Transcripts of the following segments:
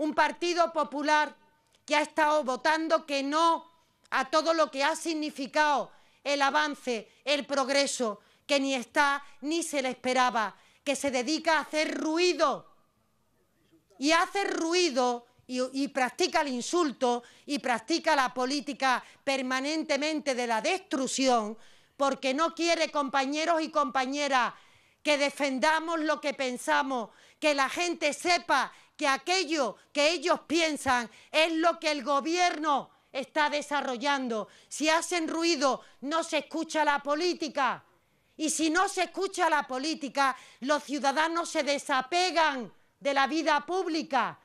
un Partido Popular que ha estado votando que no a todo lo que ha significado el avance, el progreso, que ni está ni se le esperaba, que se dedica a hacer ruido y hace ruido y, practica el insulto y practica la política permanentemente de la destrucción porque no quiere compañeros y compañeras que defendamos lo que pensamos, que la gente sepa que aquello que ellos piensan es lo que el gobierno está desarrollando. Si hacen ruido, no se escucha la política. Y si no se escucha la política, los ciudadanos se desapegan de la vida pública,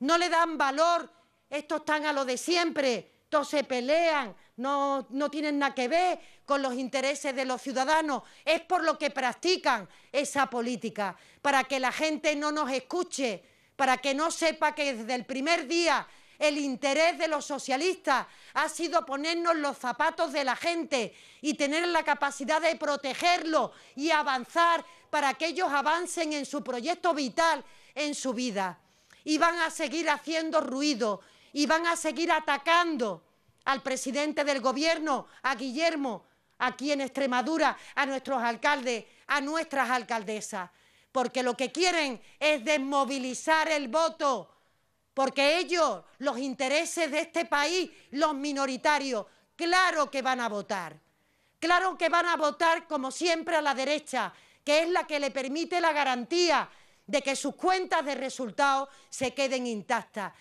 no le dan valor, estos están a lo de siempre, todos se pelean, no, no tienen nada que ver con los intereses de los ciudadanos, es por lo que practican esa política, para que la gente no nos escuche, para que no sepa que desde el primer día el interés de los socialistas ha sido ponernos los zapatos de la gente y tener la capacidad de protegerlo y avanzar para que ellos avancen en su proyecto vital, en su vida. Y van a seguir haciendo ruido y van a seguir atacando al presidente del gobierno, a Guillermo, aquí en Extremadura, a nuestros alcaldes, a nuestras alcaldesas porque lo que quieren es desmovilizar el voto, porque ellos, los intereses de este país, los minoritarios, claro que van a votar, claro que van a votar como siempre a la derecha, que es la que le permite la garantía de que sus cuentas de resultados se queden intactas.